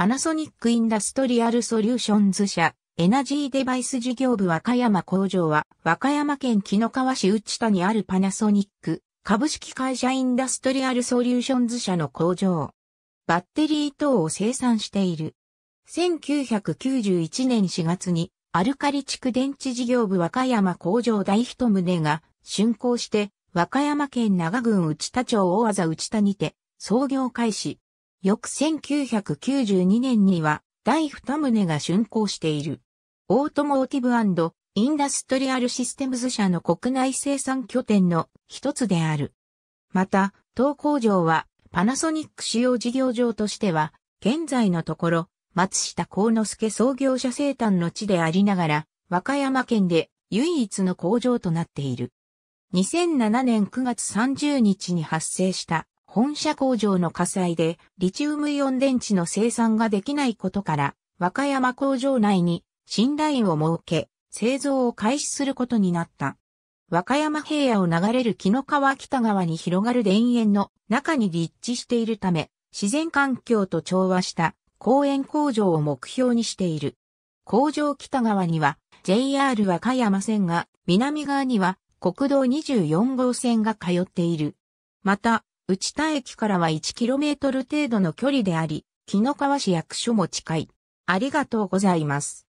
パナソニックインダストリアルソリューションズ社、エナジーデバイス事業部和歌山工場は、和歌山県木の川市内田にあるパナソニック、株式会社インダストリアルソリューションズ社の工場。バッテリー等を生産している。1991年4月に、アルカリ地区電池事業部和歌山工場第一棟が、竣工して、和歌山県長郡内田町大技内田にて、創業開始。翌1992年には第二棟が竣工している。オートモーティブインダストリアルシステムズ社の国内生産拠点の一つである。また、当工場はパナソニック主要事業場としては、現在のところ、松下幸之助創業者生誕の地でありながら、和歌山県で唯一の工場となっている。2007年9月30日に発生した本社工場の火災でリチウムイオン電池の生産ができないことから、和歌山工場内に新ラインを設け、製造を開始することになった。和歌山平野を流れる木の川北側に広がる田園の中に立地しているため、自然環境と調和した公園工場を目標にしている。工場北側には JR 和歌山線が、南側には国道24号線が通っている。また、内田駅からは 1km 程度の距離であり、紀の川市役所も近い。ありがとうございます。